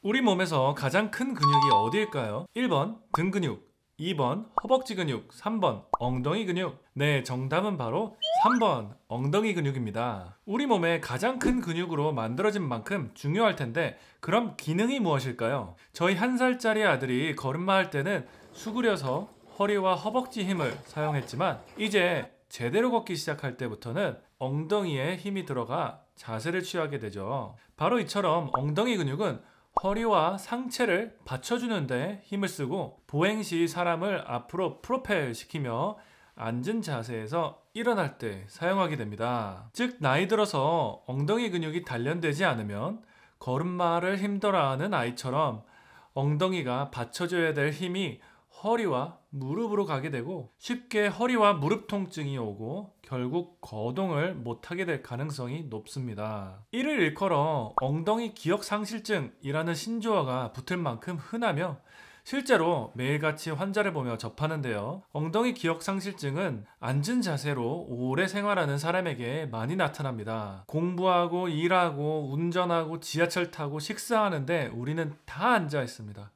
우리 몸에서 가장 큰 근육이 어디일까요? 1번 등근육 2번 허벅지 근육 3번 엉덩이 근육 네 정답은 바로 3번 엉덩이 근육입니다 우리 몸의 가장 큰 근육으로 만들어진 만큼 중요할 텐데 그럼 기능이 무엇일까요? 저희 한 살짜리 아들이 걸음마 할 때는 수그려서 허리와 허벅지 힘을 사용했지만 이제 제대로 걷기 시작할 때부터는 엉덩이에 힘이 들어가 자세를 취하게 되죠 바로 이처럼 엉덩이 근육은 허리와 상체를 받쳐주는데 힘을 쓰고 보행 시 사람을 앞으로 프로펠 시키며 앉은 자세에서 일어날 때 사용하게 됩니다. 즉 나이 들어서 엉덩이 근육이 단련되지 않으면 걸음마를 힘들어하는 아이처럼 엉덩이가 받쳐줘야 될 힘이 허리와 무릎으로 가게 되고 쉽게 허리와 무릎 통증이 오고 결국 거동을 못하게 될 가능성이 높습니다. 이를 일컬어 엉덩이 기억상실증이라는 신조어가 붙을 만큼 흔하며 실제로 매일같이 환자를 보며 접하는데요. 엉덩이 기억상실증은 앉은 자세로 오래 생활하는 사람에게 많이 나타납니다. 공부하고 일하고 운전하고 지하철 타고 식사하는데 우리는 다 앉아 있습니다.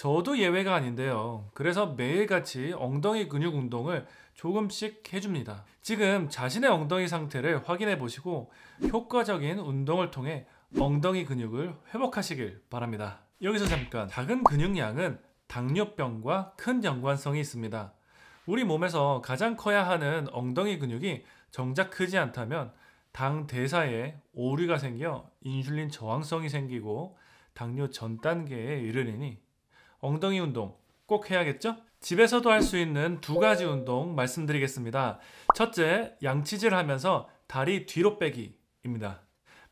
저도 예외가 아닌데요. 그래서 매일같이 엉덩이 근육 운동을 조금씩 해줍니다. 지금 자신의 엉덩이 상태를 확인해 보시고 효과적인 운동을 통해 엉덩이 근육을 회복하시길 바랍니다. 여기서 잠깐 작은 근육량은 당뇨병과 큰 연관성이 있습니다. 우리 몸에서 가장 커야 하는 엉덩이 근육이 정작 크지 않다면 당 대사에 오류가 생겨 인슐린 저항성이 생기고 당뇨 전 단계에 이르리니 엉덩이 운동 꼭 해야겠죠? 집에서도 할 수 있는 두 가지 운동 말씀드리겠습니다. 첫째, 양치질 하면서 다리 뒤로 빼기입니다.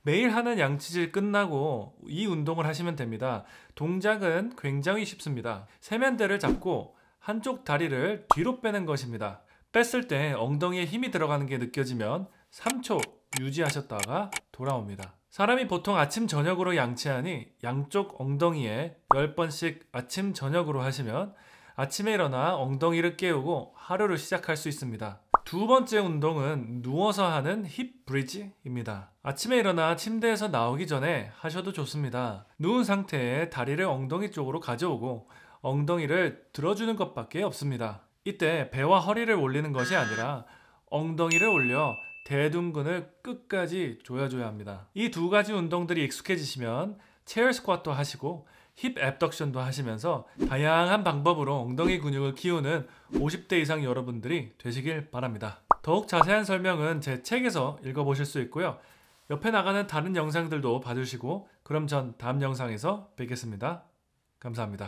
매일 하는 양치질 끝나고 이 운동을 하시면 됩니다. 동작은 굉장히 쉽습니다. 세면대를 잡고 한쪽 다리를 뒤로 빼는 것입니다. 뺐을 때 엉덩이에 힘이 들어가는 게 느껴지면 3초 유지하셨다가 돌아옵니다. 사람이 보통 아침 저녁으로 양치하니 양쪽 엉덩이에 10번씩 아침 저녁으로 하시면 아침에 일어나 엉덩이를 깨우고 하루를 시작할 수 있습니다. 두 번째 운동은 누워서 하는 힙 브리지입니다. 아침에 일어나 침대에서 나오기 전에 하셔도 좋습니다. 누운 상태에 다리를 엉덩이 쪽으로 가져오고 엉덩이를 들어주는 것밖에 없습니다. 이때 배와 허리를 올리는 것이 아니라 엉덩이를 올려 대둔근을 끝까지 조여줘야 합니다. 이 두 가지 운동들이 익숙해지시면 체열 스쿼트도 하시고 힙 앱덕션도 하시면서 다양한 방법으로 엉덩이 근육을 키우는 50대 이상 여러분들이 되시길 바랍니다. 더욱 자세한 설명은 제 책에서 읽어보실 수 있고요. 옆에 나가는 다른 영상들도 봐주시고 그럼 전 다음 영상에서 뵙겠습니다. 감사합니다.